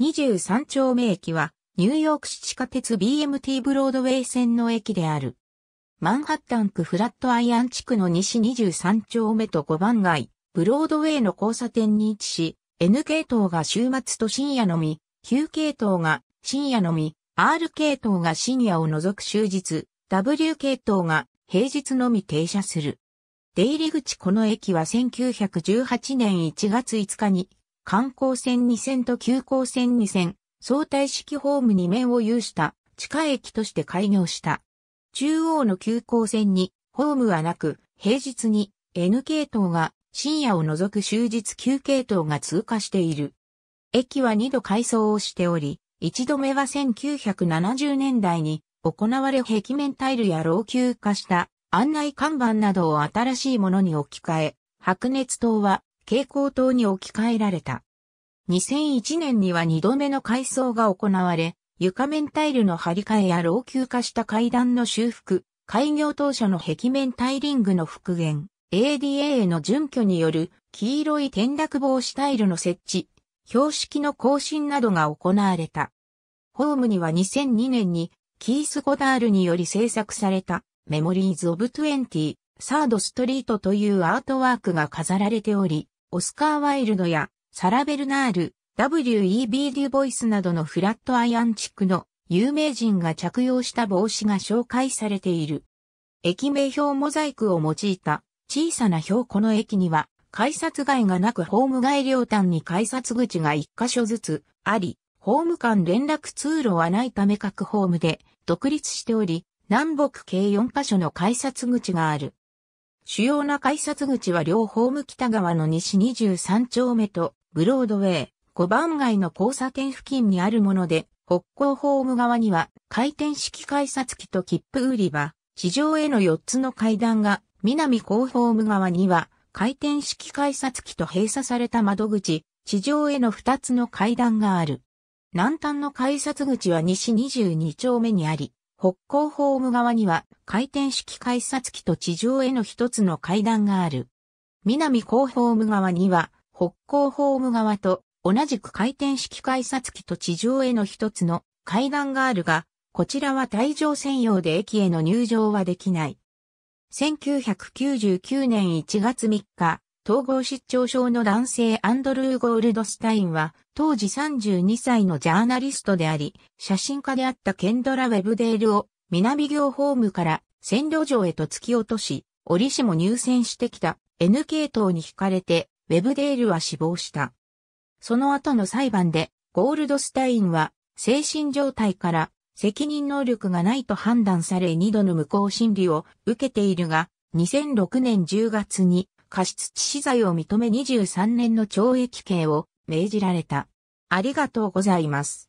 23丁目駅は、ニューヨーク市地下鉄 BMT ブロードウェイ線の駅である。マンハッタン区フラットアイアン地区の西23丁目と5番街、ブロードウェイの交差点に位置し、N 系統が週末と深夜のみ、Q 系統が深夜のみ、R 系統が深夜を除く終日、W 系統が平日のみ停車する。出入り口この駅は1918年1月5日に観光線2線と急行線2線、相対式ホーム2面を有した地下駅として開業した。中央の急行線にホームはなく、平日に N 系統が深夜を除く終日急系統が通過している。駅は2度改装をしており、1度目は1970年代に行われ壁面タイルや老朽化した案内看板などを新しいものに置き換え、白熱灯は蛍光灯に置き換えられた。2001年には2度目の改装が行われ、床面タイルの張り替えや老朽化した階段の修復、開業当初の壁面タイリングの復元、ADA への準拠による黄色い転落防止タイルの設置、標識の更新などが行われた。ホームには2002年にキース・ゴダールにより制作されたメモリーズ・オブ・トゥエンティ、サード・ストリートというアートワークが飾られており、オスカー・ワイルドやサラ・ベルナール、W.E.B. デュボイスなどのフラットアイアン地区の有名人が着用した帽子が紹介されている。駅名表モザイクを用いた小さな表この駅には改札外がなくホーム外両端に改札口が一箇所ずつあり、ホーム間連絡通路はないため各ホームで独立しており、南北計4箇所の改札口がある。主要な改札口は両ホーム北側の西23丁目とブロードウェイ5番街の交差点付近にあるもので、北港ホーム側には回転式改札機と切符売り場、地上への4つの階段が、南港ホーム側には回転式改札機と閉鎖された窓口、地上への2つの階段がある。南端の改札口は西22丁目にあり、北港ホーム側には回転式改札機と地上への一つの階段がある。南港ホーム側には北港ホーム側と同じく回転式改札機と地上への一つの階段があるが、こちらは退場専用で駅への入場はできない。1999年1月3日、統合失調症の男性アンドルー・ゴールドスタインは、当時32歳のジャーナリストであり、写真家であったケンドラ・ウェブデールを、南行ホームから線路上へと突き落とし、折しも入選してきた N 系統に惹かれて、ウェブデールは死亡した。その後の裁判で、ゴールドスタインは、精神状態から責任能力がないと判断され2度の無効審理を受けているが、2006年10月に過失致死罪を認め23年の懲役刑を命じられた。ありがとうございます。